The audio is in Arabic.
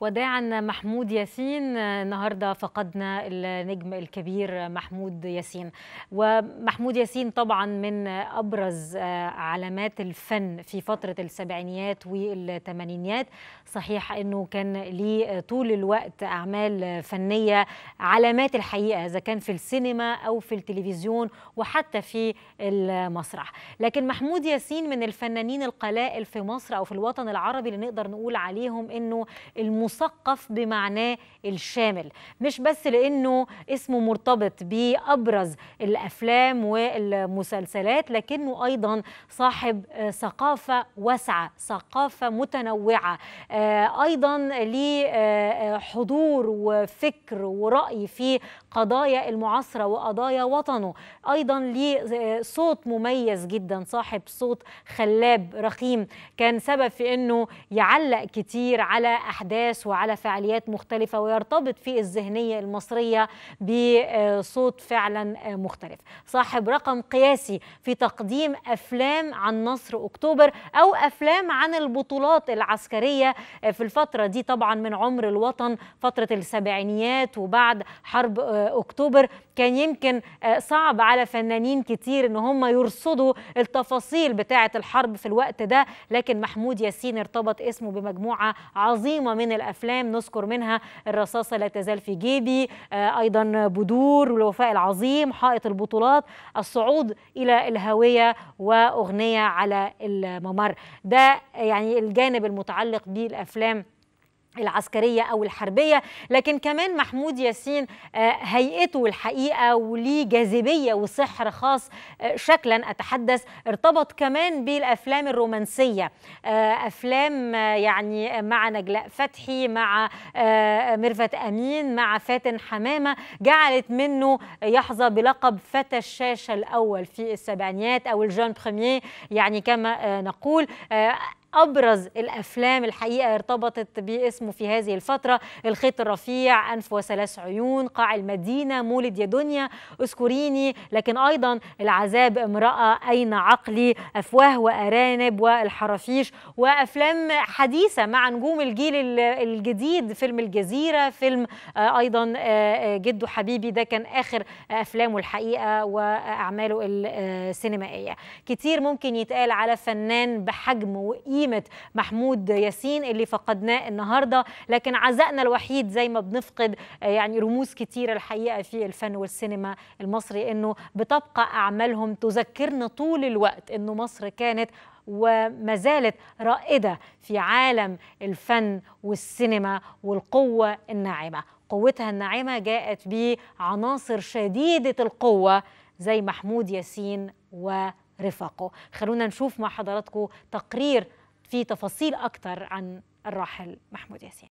وداعا محمود ياسين النهارده فقدنا النجم الكبير محمود ياسين ومحمود ياسين طبعا من ابرز علامات الفن في فتره السبعينيات والثمانينيات صحيح انه كان ليه طول الوقت اعمال فنيه علامات الحقيقه اذا كان في السينما او في التلفزيون وحتى في المسرح لكن محمود ياسين من الفنانين القلائل في مصر او في الوطن العربي اللي نقدر نقول عليهم انه الم مثقف بمعناه الشامل مش بس لأنه اسمه مرتبط بأبرز الأفلام والمسلسلات لكنه أيضا صاحب آه، ثقافة واسعة ثقافة متنوعة آه، أيضا ليه آه، حضور وفكر ورأي في قضايا المعاصرة وقضايا وطنه أيضا ليه صوت مميز جدا صاحب صوت خلاب رخيم كان سبب في أنه يعلق كتير على أحداث الناس وعلى فعاليات مختلفة ويرتبط في الذهنية المصرية بصوت فعلا مختلف صاحب رقم قياسي في تقديم أفلام عن نصر أكتوبر أو أفلام عن البطولات العسكرية في الفترة دي طبعا من عمر الوطن فترة السبعينيات وبعد حرب أكتوبر كان يمكن صعب على فنانين كتير ان هم يرصدوا التفاصيل بتاعه الحرب في الوقت ده لكن محمود ياسين ارتبط اسمه بمجموعه عظيمه من الأفلام نذكر منها الرصاصة لا تزال في جيبي آه، أيضا بدور والوفاء العظيم حائط البطولات الصعود إلى الهوية وأغنية على الممر ده يعني الجانب المتعلق بالأفلام العسكرية أو الحربية لكن كمان محمود ياسين آه، هيئته الحقيقة وليه جاذبية وسحر خاص آه، شكلا أتحدث ارتبط كمان بالأفلام الرومانسية آه، أفلام يعني مع نجلاء فتحي مع ميرفت أمين مع فاتن حمامة جعلت منه يحظى بلقب فتى الشاشة الأول في السبعينيات أو الجون بخيمير يعني كما نقول أبرز الأفلام الحقيقة ارتبطت باسمه في هذه الفترة الخيط الرفيع أنف وثلاث عيون قاع المدينة مولد يا دنيا أذكريني لكن أيضا العذاب امرأة أين عقلي أفواه وأرانب والحرافيش وأفلام حديثة مع نجوم الجيل الجديد فيلم الجزيرة فيلم آه، أيضا آه، آه، جد حبيبي ده كان آخر أفلامه الحقيقة وأعماله السينمائية كتير ممكن يتقال على فنان بحجم وقيمة قيمة محمود ياسين اللي فقدناه النهاردة لكن عزائنا الوحيد زي ما بنفقد آه، يعني رموز كتير الحقيقة في الفن والسينما المصري أنه بتبقى أعمالهم تذكرنا طول الوقت أنه مصر كانت وما زالت رائده في عالم الفن والسينما والقوه الناعمه، قوتها الناعمه جاءت بعناصر شديده القوه زي محمود ياسين ورفاقه، خلونا نشوف مع حضراتكم تقرير في تفاصيل أكثر عن الراحل محمود ياسين